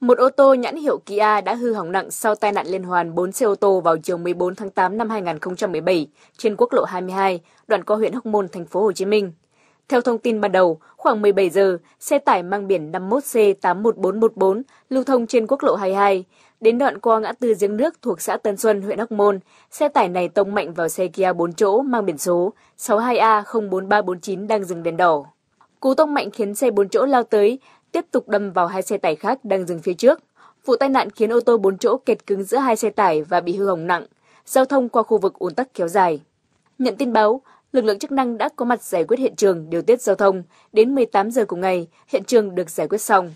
Một ô tô nhãn hiệu Kia đã hư hỏng nặng sau tai nạn liên hoàn 4 xe ô tô vào chiều 14 tháng 8 năm 2017 trên quốc lộ 22, đoạn qua huyện Hóc Môn, thành phố Hồ Chí Minh. Theo thông tin ban đầu, khoảng 17 giờ, xe tải mang biển 51C81414 lưu thông trên quốc lộ 22. Đến đoạn qua ngã tư giếng nước thuộc xã Tân Xuân, huyện Hóc Môn, xe tải này tông mạnh vào xe Kia 4 chỗ mang biển số 62A04349 đang dừng đèn đỏ. Cú tông mạnh khiến xe 4 chỗ lao tới, tiếp tục đâm vào hai xe tải khác đang dừng phía trước. Vụ tai nạn khiến ô tô 4 chỗ kẹt cứng giữa hai xe tải và bị hư hỏng nặng. Giao thông qua khu vực ùn tắc kéo dài. Nhận tin báo, lực lượng chức năng đã có mặt giải quyết hiện trường, điều tiết giao thông. Đến 18 giờ cùng ngày, hiện trường được giải quyết xong.